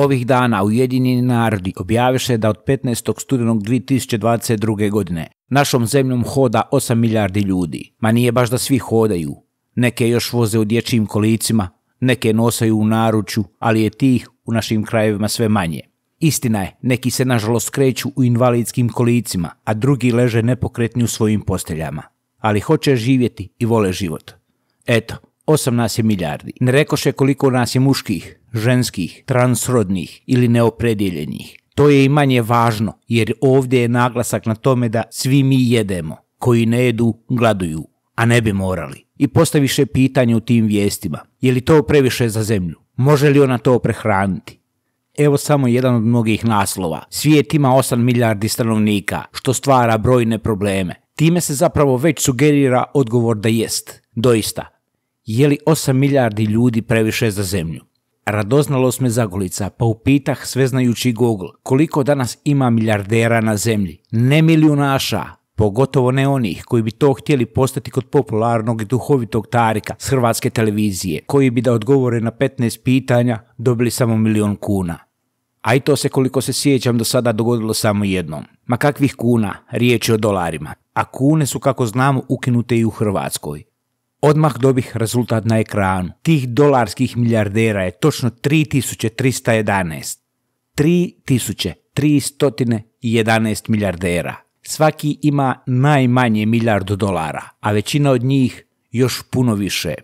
Ovih dana Ujedinjeni narodi objaviše da od 15. studenog 2022. godine našom zemljom hoda 8 milijardi ljudi. Ma nije baš da svi hodaju. Neke još voze u dječjim kolicima, neke nosaju u naručju, ali je tih u našim krajevima sve manje. Istina je, neki se nažalost kreću u invalidskim kolicima, a drugi leže nepokretni u svojim posteljama. Ali hoće živjeti i vole život. Eto, Osam nas je milijardi. Ne rekoše koliko nas je muških, ženskih, transrodnih ili neopredjeljenih. To je i manje važno, jer ovdje je naglasak na tome da svi mi jedemo. Koji ne jedu, gladuju, a ne bi morali. I postaviše pitanje u tim vijestima. Je li to previše za zemlju? Može li ona to prehraniti? Evo samo jedan od mnogih naslova. Svijet ima 8 milijardi stanovnika, što stvara brojne probleme. Time se zapravo već sugerira odgovor da jest. Doista, je li 8 milijardi ljudi previše za zemlju. Radoznalost me zagolica, pa upitah sveznajući Google koliko danas ima milijardera na zemlji. Ne milijunaša, pogotovo ne onih koji bi to htjeli postati kod popularnog i duhovitog Tarika s hrvatske televizije, koji bi da odgovore na 15 pitanja dobili samo milion kuna. A i to se koliko se sjećam do sada dogodilo samo jednom. Ma kakvih kuna, riječ je o dolarima. A kune su kako znamo ukinute i u Hrvatskoj. Odmah dobih rezultat na ekranu. Tih dolarskih milijardera je točno 3311. 3311 milijardera. Svaki ima najmanje milijardu dolara, a većina od njih još puno više.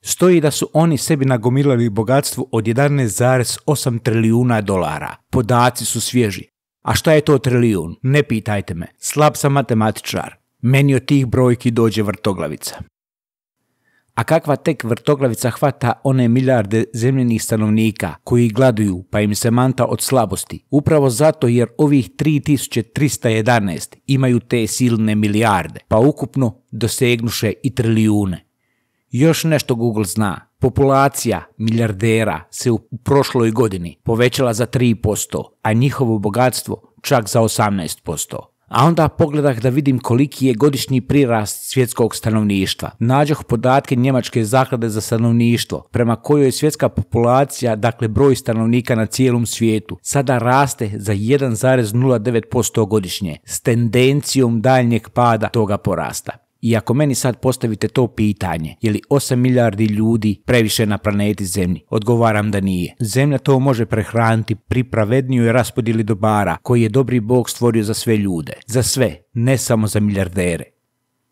Stoji da su oni sebi nagomilali bogatstvo od 11,8 trilijuna dolara. Podaci su svježi. A šta je to trilijun? Ne pitajte me. Slab sam matematičar meni od tih brojki dođe vrtoglavica. A kakva tek vrtoglavica hvata one milijarde zemljenih stanovnika koji gladuju pa im se manta od slabosti, upravo zato jer ovih 3311 imaju te silne milijarde, pa ukupno dosegnuše i trilijune. Još nešto Google zna. Populacija milijardera se u prošloj godini povećala za 3%, a njihovo bogatstvo čak za 18% a onda pogledah da vidim koliki je godišnji prirast svjetskog stanovništva. Nađoh podatke Njemačke zaklade za stanovništvo, prema kojoj je svjetska populacija, dakle broj stanovnika na cijelom svijetu, sada raste za 1,09% godišnje, s tendencijom daljnjeg pada toga porasta. I ako meni sad postavite to pitanje, je li 8 milijardi ljudi previše na planeti Zemlji? Odgovaram da nije. Zemlja to može prehraniti pri pravednijoj raspodjeli dobara koji je dobri Bog stvorio za sve ljude. Za sve, ne samo za milijardere.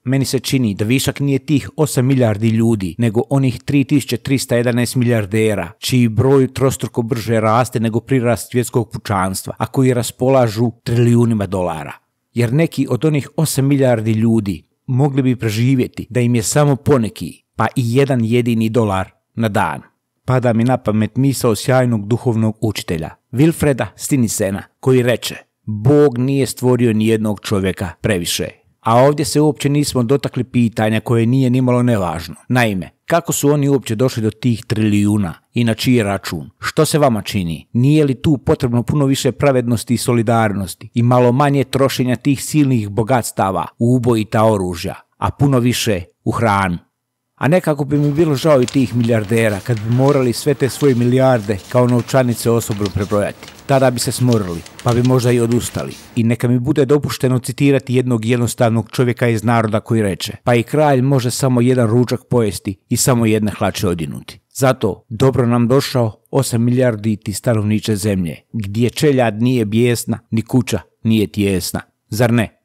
Meni se čini da višak nije tih 8 milijardi ljudi, nego onih 3311 milijardera, čiji broj trostruko brže raste nego prirast svjetskog pučanstva, a koji raspolažu trilijunima dolara. Jer neki od onih 8 milijardi ljudi mogli bi preživjeti da im je samo poneki, pa i jedan jedini dolar na dan. Pada mi na pamet misao sjajnog duhovnog učitelja, Wilfreda Stinisena, koji reče Bog nije stvorio nijednog čovjeka previše a ovdje se uopće nismo dotakli pitanja koje nije nimalo nevažno. Naime, kako su oni uopće došli do tih trilijuna i na čiji račun? Što se vama čini? Nije li tu potrebno puno više pravednosti i solidarnosti i malo manje trošenja tih silnih bogatstava u ubojita oružja, a puno više u hranu? A nekako bi mi bilo žao i tih milijardera kad bi morali sve te svoje milijarde kao novčanice osobno prebrojati tada bi se smorili, pa bi možda i odustali. I neka mi bude dopušteno citirati jednog jednostavnog čovjeka iz naroda koji reče pa i kralj može samo jedan ručak pojesti i samo jedne hlače odinuti. Zato dobro nam došao 8 milijardi ti stanovniče zemlje, gdje čeljad nije bijesna, ni kuća nije tijesna. Zar ne?